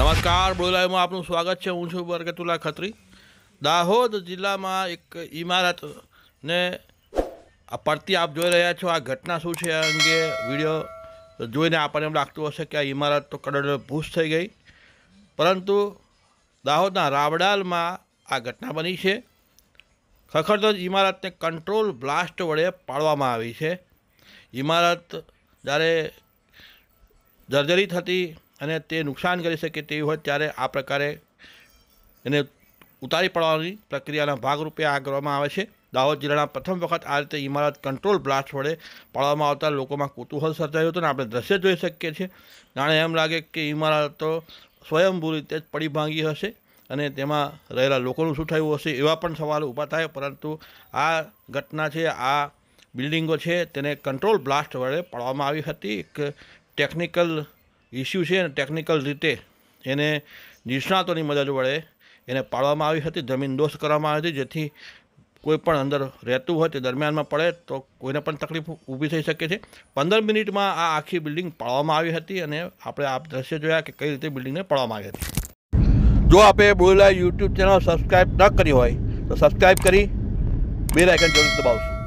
નમસ્કાર બોલાયમાં આપનું સ્વાગત છે હું છું બરકતુલ્લા ખત્રી દાહોદ જિલ્લામાં એક ઇમારતને પડતી આપ જોઈ રહ્યા છો આ ઘટના શું છે આ અંગે વિડીયો જોઈને આપણને એમ લાગતું હશે કે આ ઇમારત તો કડડભૂસ થઈ ગઈ પરંતુ દાહોદના રાવડાલમાં આ ઘટના બની છે ખખડધજ ઇમારતને કંટ્રોલ બ્લાસ્ટ વડે પાડવામાં આવી છે ઇમારત જ્યારે જર્જરી થતી અને તે નુકસાન કરી શકે તેવી હોય ત્યારે આ પ્રકારે એને ઉતારી પડવાની પ્રક્રિયાના ભાગરૂપે આ કરવામાં આવે છે દાહોદ જિલ્લાના પ્રથમ વખત આ રીતે ઇમારત કંટ્રોલ બ્લાસ્ટ વડે પાડવામાં આવતા લોકોમાં કુતૂહલ સર્જાયું હતું અને આપણે દ્રશ્ય જોઈ શકીએ છીએ જાણે એમ લાગે કે ઇમારતો સ્વયંભૂ રીતે જ પડી ભાંગી હશે અને તેમાં રહેલા લોકોનું શું થયું હશે એવા પણ સવાલ ઊભા થાય પરંતુ આ ઘટના છે આ બિલ્ડિંગો છે તેને કંટ્રોલ બ્લાસ્ટ વડે પાડવામાં આવી હતી એક ટેકનિકલ ઇસ્યુ છે ટેકનિકલ રીતે એને નિષ્ણાતોની મદદ વડે એને પાડવામાં આવી હતી જમીન દોષ કરવામાં આવી હતી જેથી કોઈ પણ અંદર રહેતું હોય તે દરમિયાનમાં પડે તો કોઈને પણ તકલીફ ઊભી થઈ શકે છે પંદર મિનિટમાં આ આખી બિલ્ડિંગ પાડવામાં આવી હતી અને આપણે આ દ્રશ્ય જોયા કે કઈ રીતે બિલ્ડિંગને પાડવામાં આવી હતી જો આપે બોલેલા યુટ્યુબ ચેનલ સબસ્ક્રાઈબ ન કરી હોય તો સબસ્ક્રાઈબ કરી બે આઇકન જરૂર દબાવશું